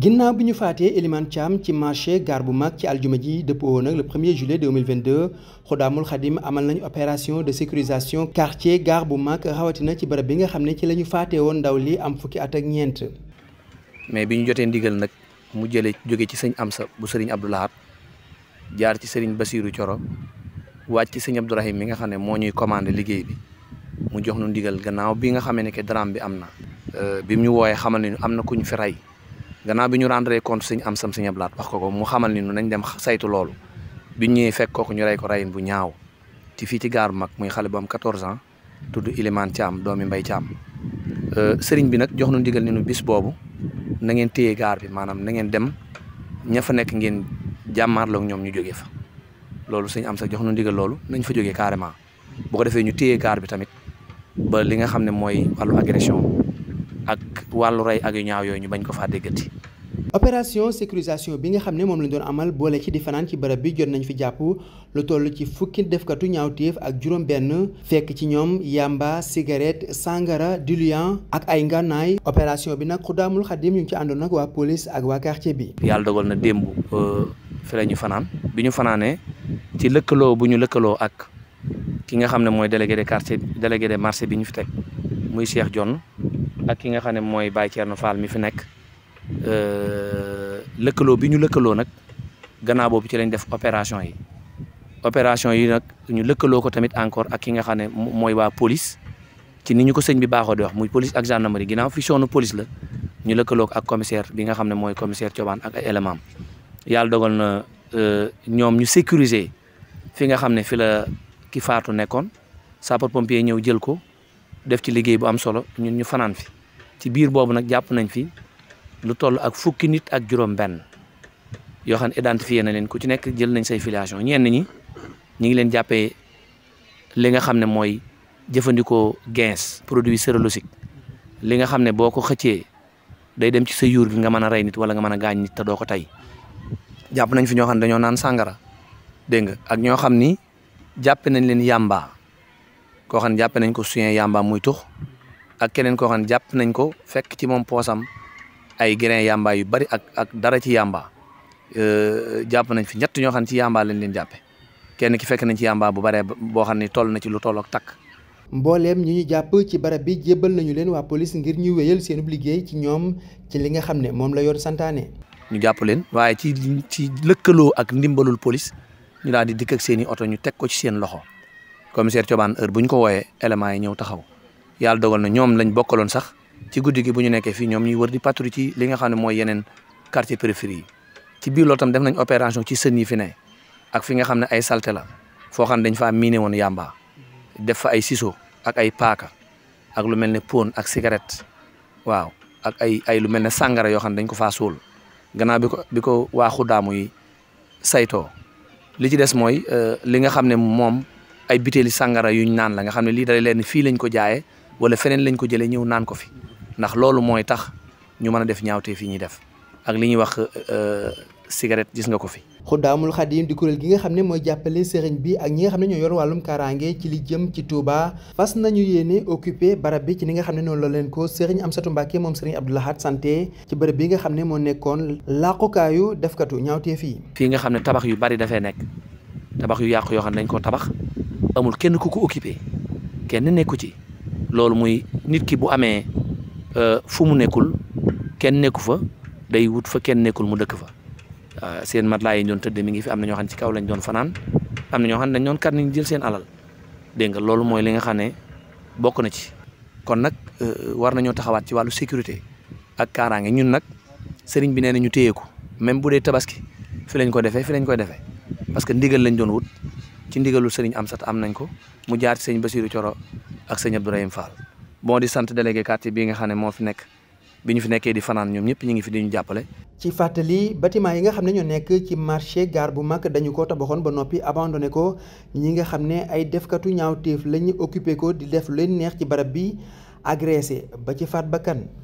ginnaaw bi ñu faatee Elimane Thiam ci marché gar bu mag ci aljuma ji dëppoo woon ak le 1er juillet 2022 Xudaamul Xadim amal nañu opération de sécurisation quartier gare bu mag rawatina ci barab bi nga xam ne ci la ñu faatee woon ndaw li am fukki at ak ñeent. mais bi ñu jotee ndigal nag mu jëlee jóge ci sëñ Amsa bu sëriñ Abdou Lahad jaar ci sëriñ Basirou Thioro wàcc ci sëñ Abdourahim mi nga xam ne moo ñuy commandé liggéey bi mu jox nu ndigal gannaaw bi nga xamee ne que drame bi am na. Euh, bi mu ñu wooyee xamal ne am na ku ñu fi rey. gannaaw bi ñu rendre compte sëñ am sam sëñ ablaat wax ko ko mu xamal ni nañ dem saytu loolu biñ ñuy fekk kooku ñu rey ko reyin bu ñaaw ti fii ci gaar bu mag muy xale bu am 14 ans tudd Ilimaan Thiam doomi Mbay Thiam euh, sëriñ bi nag jox nu ndigal ni nu bis boobu na ngeen téye gaar bi maanaam na ngeen dem ña fa nekk ngeen jàmmaarloog ñoom ñu jógee fa loolu sëñ am sax jox nu ndigal loolu nañ fa jógee carrément boo ko defee ñu téye gaar bi tamit ba li nga xam ne mooy wàllu agression ak wàllu rey ak yu ñaaw yooyu ñu bañ ko faa déggati. opération sécurisation bi nga xam ne moom lañ doon amal boole ci di fanaan ci bërëb bi jot nañ fi jàpp lu toll ci fukki defkatu ñaawteef ak juróom-benn fekk ci ñoom yamba cigarette sangara diluant ak ay ngànnaay opération bi nag Xudaamul Xadim ñu ngi ci àndoon ak waa police ak waa quartier bi. yàlla dogal na démb euh, fi la ñu fanaan bi ñu fanaanee ci lëkkaloo bu ñu lëkkaloo ak ki nga xam ne mooy délégué de quartier délégué de marché bi ñu fi teg muy Cheikh John ak ki nga xam ne mooy Baye no Fall mi fi nekk euh, lëkkaloo bi ñu lëkkaloo nag gannaaw boobu ci lañ def opération yi opération yi nag ñu lëkkaloo ko tamit encore ak ki nga xam ne mooy waa police ci ni ñu ko sëñ bi baaxoo di wax muy police ak gendarmerie naaw fiction nu police la ñu lëkkaloo ko ak commissaire bi nga xam ne mooy commissaire Thioban ak ay élément am yàlla dogal na euh, ñoom ñu sécuriser fi nga xam ne fi la ki faatu nekkoon sapeur pompier ñëw jël ko def ci liggéey bu am solo ci biir boobu nag jàpp nañ fi lu toll ak fukki nit ak juróom-benn yoo xam ne identifié na leen ku ci nekk jël nañ say filiation ñenn ñi ñu ngi leen jàppee li nga xam ne mooy jëfandikoo gens produit sérologique li nga xam ne boo ko xëccee day dem ci sa yuur bi nga mën a rey nit wala nga mën a gaañ nit te doo ko tey jàpp nañ fi ñoo xam ne dañoo naan sàngara dégg nga ak ñoo xam ni jàppe nañ leen yàmba koo xam ne jàppe nañ ko suyen yàmba muy tux ak keneen ko xam ne jàpp nañ ko fekk ci moom poosam ay grain yamba yu bari ak ak dara ci yamba euh, jàpp nañ fi ñett ñoo xam ne ci yamba lañ leen jàppe kenn ki fekk nañ ci yamba bu baree boo xam ne toll na ci lu toll ak takk. mbooleem ñi ñu jàpp ci barab bi jébbal nañu leen waa police ngir ñu wéyal seen liggéey ci ñoom ci li nga xam ne moom la yoon santaane. ñu jàpp leen waaye ci ci lëkkaloo ak ndimbalul police ñu daal di dikk ak seen i oto ñu teg ko ci seen loxo commissaire Thioban heure bu ñu ko wooyee éléments yi ñëw taxaw. yàlla dogal na ñoom lañ bokkaloon sax ci guddi gi bu ñu nekkee fii ñoom ñuy wër di patrouille ci li nga xam ne mooy yeneen quartier périphérie yi ci biir loolu tam def nañ opération ci sën yi fi ne ak fi nga xam ne ay salte la foo xam ne dañ faa miine woon yàmba def fa ay siso ak ay paaka ak lu mel ne pon ak cigarette waaw ak ay ay lu mel ne sàngara yoo xam ne dañ ko faa suul gannaaw bi ko bi ko waaxu daamu yi saytoo li ci des mooy euh, li nga xam ne moom ay bitéeli sàngara yuñ naan la nga xam ne lii dalee leen fii lañ ko jaayee wala feneen lañ ko jëlee ñëw naan ko fi ndax loolu mooy tax ñu mën a def ñaawtee fi ñuy def ak li ñuy wax euh, euh, cigarette gis nga ko fi. Xuddaamul Xadim di kuréel gi nga xam ne mooy jàppale sëriñ bi ak ñi nga xam ne ñoo yor wàllum kaaraange ci li jëm ci Touba fas nañu yéene occupé barab bi ci ni nga xam ne noonu la leen ko am Amsatu Mbàkke moom sëriñ Abdou Lahad santé ci bërëb bi nga xam ne moo nekkoon làqukaayu defkatu ñaawteef yi. fii nga xam ne tabax yu bari dafay nekk tabax yu yàqu yoo xam ne dañ ko tabax amul kenn ku ko occupé kenn nekku ci loolu muy nit ki bu amee euh, fu mu nekkul kenn nekku fa day wut fa kenn nekkul mu dëkk fa euh, seen matelas yi doon tëddee mi ngi fi am na ñoo xam ne ci kaw lañ doon fanaan am na ñoo xam ne dañ doon kar nañ jël seen alal dégg nga loolu mooy li nga xam ne bokk na ci. kon nag euh, war nañoo taxawaat ci wàllu sécurité ak kaaraange ñun nag sëriñ bi nee na ñu téye ko même bu dee tabaski fi lañ ko defee fi lañ koy defee parce que ndigal lañ doon wut. ci ndigalul sëriñ Amsat am nañ ko mu jaar ci sëñ Basiru Coro ak sëñ Abdourahim Fall moo di sant délégué quartier bii nga xam ne moo fi nekk bi ñu fi nekkee di fanaan ñoom ñëpp ñu ngi fi di ñu jàppale. ci fàttali bâtiment yi nga xam ne ñoo nekk ci marché gar bu mag dañu ko tabaxoon ba noppi abandonné ko ñi nga xam ne ay defkatu ñaaw ñaawteef lañu occupé ko di def leen neex ci barab bi agressé ba ci faat bakkan